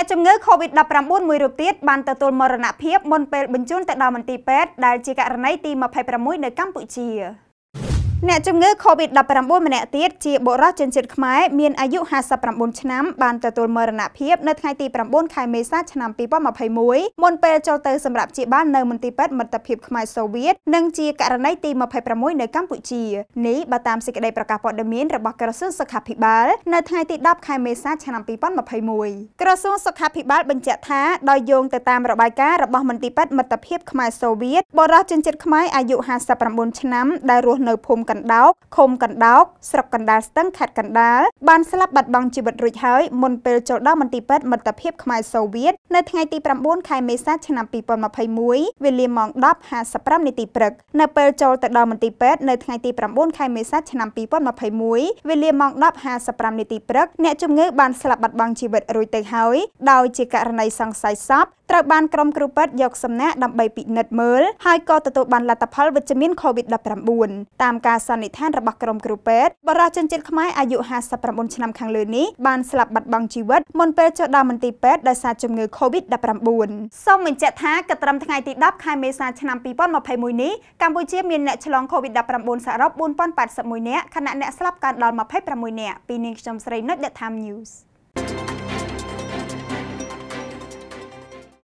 អ្នកជំងឺ Covid-19 មួយរូបទៀតបានទទួលមរណភាពមុនពេលបញ្ជូនទៅដល់មន្ទីរពេទ្យដែលជាករណីទី26នៅកម្ពុជា។អ្នកជំងឺ COVID-19 ម្នាក់ទៀតជាបុរសជនជាតិខ្មែរមានអាយុ59ឆ្នាំបានទទួលមរណភាពនៅថ្ងៃទី9ខែមេសាឆ្នាំ2021មុនពេលចូលទៅសម្រាប់ព្យាបាលនៅមន្ទីរពេទ្យមិត្តភាពខ្មែរសូវៀតនិងជាករណីទី26នៅកម្ពុជានេះបើតាមសេចក្តីប្រកាសព័ត៌មានរបស់ក្រសួងសុខាភិបាលនៅថ្ងៃទី10ខែមេសាឆ្នាំ2021ក្រសួងសុខាភិបាលបញ្ជាក់ថាដោយយោងទៅតាមរបាយការណ៍របស់មន្ទីរពេទ្យមិត្តភាពខ្មែរសូវៀតបុរសជនជាតិខ្មែរអាយុ59ឆ្នាំដែលរស់នៅភូមិកណ្ដោកឃុំកណ្ដោកស្រុកកណ្ដាលស្ទឹងខេត្តកណ្ដាលបានស្លាប់បាត់បង់ជីវិតរួចហើយមុនពេលចូលដល់មន្ទីរពេទ្យមិត្តភាពខ្មែរសូវៀតនៅថ្ងៃទី9ខែមេសាឆ្នាំ2021វេលាម៉ោង10:55នាទីព្រឹកនៅពេលចូលទៅដល់មន្ទីរពេទ្យនៅថ្ងៃទី9ខែមេសាឆ្នាំ2021វេលាម៉ោង10:55នាទីព្រឹក អ្នកជំងឺបានស្លាប់បាត់បង់ជីវិតរួចទៅហើយដោយជាករណីសង្ស័យសពត្រូវបានក្រុមគ្រូពេទ្យយកសំណាក់ដើម្បីពិនិត្យមើលហើយក៏ទទួលបានលទ្ធផលវិជ្ជមាន COVID-19 តាមការការសន្និដ្ឋានរបស់ក្រុមគ្រូពេទ្យបរិជនជាតិខ្មែរអាយុ59ឆ្នាំខាងលើនេះបានស្លាប់បាត់បង់ជីវិតមុនពេលចូលដល់មន្ទីរពេទ្យដោយសារជំងឺ Covid-19 សូមបញ្ជាក់ថាកត្រឹមថ្ងៃទី10ខែមេសាឆ្នាំ2021នេះកម្ពុជាមានអ្នកឆ្លង Covid-19 សរុប4081នាក់ខណៈអ្នកស្លាប់កើនដល់26នាក់ពីនាងខ្ញុំស្រីនុច The Time News